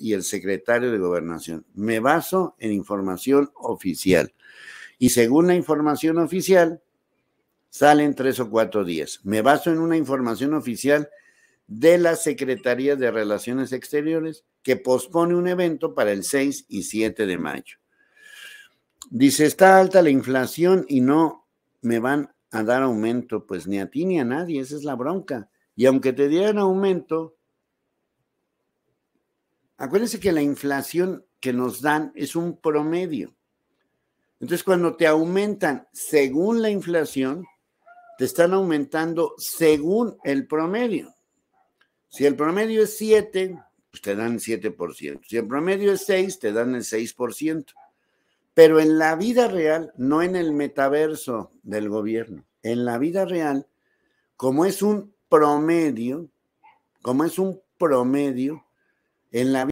y el secretario de Gobernación. Me baso en información oficial. Y según la información oficial, salen tres o cuatro días. Me baso en una información oficial de la Secretaría de Relaciones Exteriores que pospone un evento para el 6 y 7 de mayo. Dice, está alta la inflación y no me van a dar aumento, pues ni a ti ni a nadie, esa es la bronca. Y aunque te dieran aumento, Acuérdense que la inflación que nos dan es un promedio. Entonces, cuando te aumentan según la inflación, te están aumentando según el promedio. Si el promedio es 7, pues te dan 7%. Si el promedio es 6, te dan el 6%. Pero en la vida real, no en el metaverso del gobierno, en la vida real, como es un promedio, como es un promedio, en la